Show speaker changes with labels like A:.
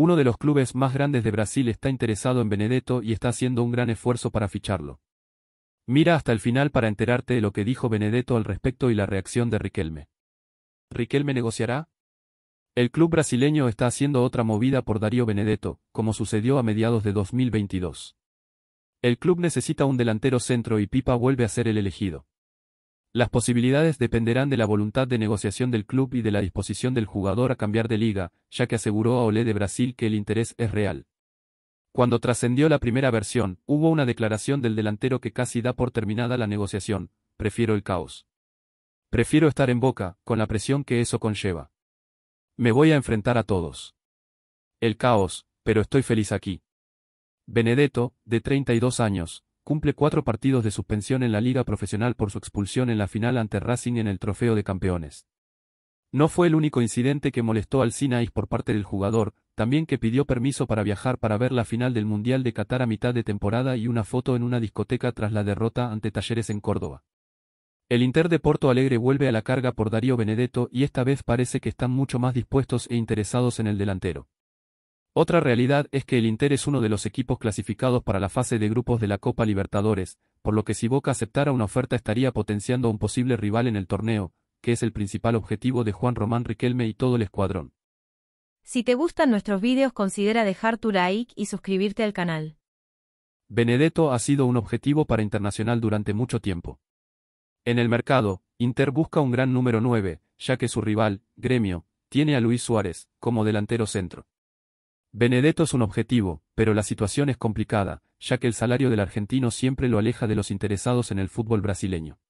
A: Uno de los clubes más grandes de Brasil está interesado en Benedetto y está haciendo un gran esfuerzo para ficharlo. Mira hasta el final para enterarte de lo que dijo Benedetto al respecto y la reacción de Riquelme. ¿Riquelme negociará? El club brasileño está haciendo otra movida por Darío Benedetto, como sucedió a mediados de 2022. El club necesita un delantero centro y Pipa vuelve a ser el elegido. Las posibilidades dependerán de la voluntad de negociación del club y de la disposición del jugador a cambiar de liga, ya que aseguró a Olé de Brasil que el interés es real. Cuando trascendió la primera versión, hubo una declaración del delantero que casi da por terminada la negociación, prefiero el caos. Prefiero estar en boca, con la presión que eso conlleva. Me voy a enfrentar a todos. El caos, pero estoy feliz aquí. Benedetto, de 32 años, cumple cuatro partidos de suspensión en la Liga Profesional por su expulsión en la final ante Racing en el Trofeo de Campeones. No fue el único incidente que molestó al Sinais por parte del jugador, también que pidió permiso para viajar para ver la final del Mundial de Qatar a mitad de temporada y una foto en una discoteca tras la derrota ante Talleres en Córdoba. El Inter de Porto Alegre vuelve a la carga por Darío Benedetto y esta vez parece que están mucho más dispuestos e interesados en el delantero. Otra realidad es que el Inter es uno de los equipos clasificados para la fase de grupos de la Copa Libertadores, por lo que si Boca aceptara una oferta estaría potenciando a un posible rival en el torneo, que es el principal objetivo de Juan Román Riquelme y todo el escuadrón.
B: Si te gustan nuestros vídeos considera dejar tu like y suscribirte al canal.
A: Benedetto ha sido un objetivo para Internacional durante mucho tiempo. En el mercado, Inter busca un gran número 9, ya que su rival, Gremio, tiene a Luis Suárez, como delantero centro. Benedetto es un objetivo, pero la situación es complicada, ya que el salario del argentino siempre lo aleja de los interesados en el fútbol brasileño.